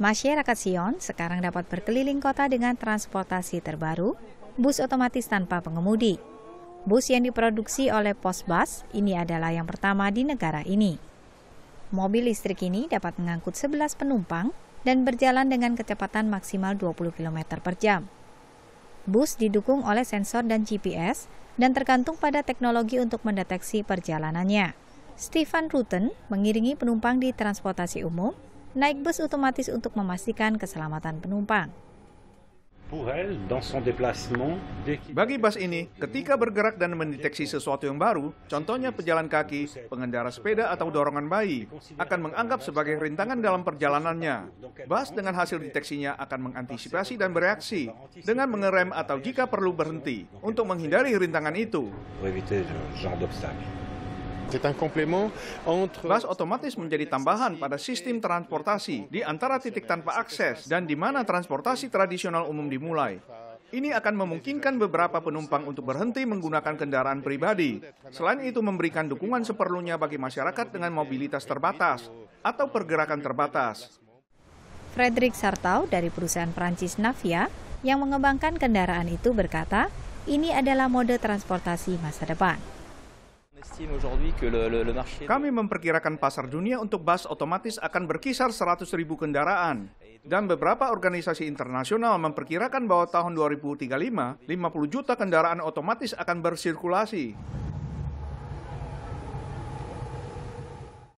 Masyarakat Sion sekarang dapat berkeliling kota dengan transportasi terbaru, bus otomatis tanpa pengemudi. Bus yang diproduksi oleh Posbas ini adalah yang pertama di negara ini. Mobil listrik ini dapat mengangkut 11 penumpang dan berjalan dengan kecepatan maksimal 20 km per jam. Bus didukung oleh sensor dan GPS dan tergantung pada teknologi untuk mendeteksi perjalanannya. Stefan Rutten mengiringi penumpang di transportasi umum naik bus otomatis untuk memastikan keselamatan penumpang. Bagi bus ini, ketika bergerak dan mendeteksi sesuatu yang baru, contohnya pejalan kaki, pengendara sepeda atau dorongan bayi, akan menganggap sebagai rintangan dalam perjalanannya. Bus dengan hasil deteksinya akan mengantisipasi dan bereaksi dengan mengerem atau jika perlu berhenti untuk menghindari rintangan itu. Bus otomatis menjadi tambahan pada sistem transportasi di antara titik tanpa akses dan di mana transportasi tradisional umum dimulai. Ini akan memungkinkan beberapa penumpang untuk berhenti menggunakan kendaraan pribadi. Selain itu memberikan dukungan seperlunya bagi masyarakat dengan mobilitas terbatas atau pergerakan terbatas. Frederick Sartau dari perusahaan Prancis Navia yang mengembangkan kendaraan itu berkata, ini adalah mode transportasi masa depan. Kami memperkirakan pasar dunia untuk bus otomatis akan berkisar 100 ribu kendaraan. Dan beberapa organisasi internasional memperkirakan bahwa tahun 2035, 50 juta kendaraan otomatis akan bersirkulasi.